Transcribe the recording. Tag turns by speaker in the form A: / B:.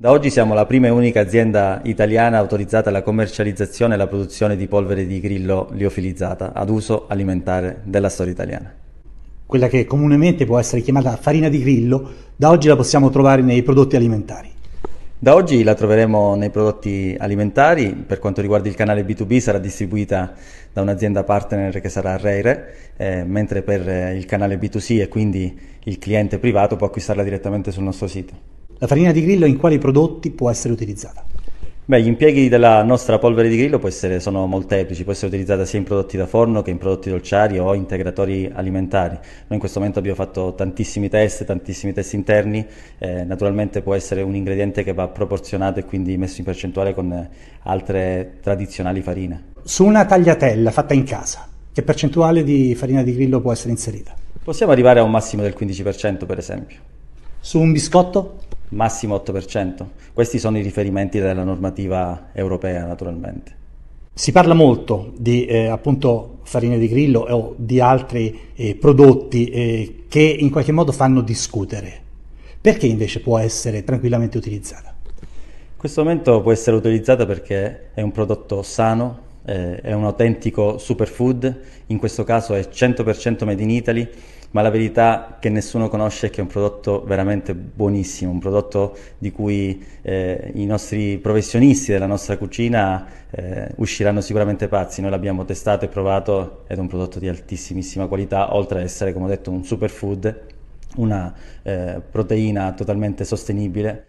A: Da oggi siamo la prima e unica azienda italiana autorizzata alla commercializzazione e alla produzione di polvere di grillo liofilizzata ad uso alimentare della storia italiana.
B: Quella che comunemente può essere chiamata farina di grillo, da oggi la possiamo trovare nei prodotti alimentari.
A: Da oggi la troveremo nei prodotti alimentari, per quanto riguarda il canale B2B sarà distribuita da un'azienda partner che sarà Reire, eh, mentre per il canale B2C e quindi il cliente privato può acquistarla direttamente sul nostro sito.
B: La farina di grillo in quali prodotti può essere utilizzata?
A: Beh, gli impieghi della nostra polvere di grillo essere, sono molteplici, può essere utilizzata sia in prodotti da forno che in prodotti dolciari o integratori alimentari. Noi in questo momento abbiamo fatto tantissimi test, tantissimi test interni, eh, naturalmente può essere un ingrediente che va proporzionato e quindi messo in percentuale con altre tradizionali farine.
B: Su una tagliatella fatta in casa, che percentuale di farina di grillo può essere inserita? Possiamo
A: arrivare a un massimo del 15% per esempio. Su un biscotto? massimo 8%. Questi sono i riferimenti della normativa europea naturalmente.
B: Si parla molto di eh, appunto farina di grillo o di altri eh, prodotti eh, che in qualche modo fanno discutere. Perché invece può essere tranquillamente utilizzata?
A: In questo momento può essere utilizzata perché è un prodotto sano, eh, è un autentico superfood, in questo caso è 100% made in Italy ma la verità che nessuno conosce è che è un prodotto veramente buonissimo, un prodotto di cui eh, i nostri professionisti della nostra cucina eh, usciranno sicuramente pazzi. Noi l'abbiamo testato e provato ed è un prodotto di altissimissima qualità, oltre ad essere, come ho detto, un superfood, una eh, proteina totalmente sostenibile.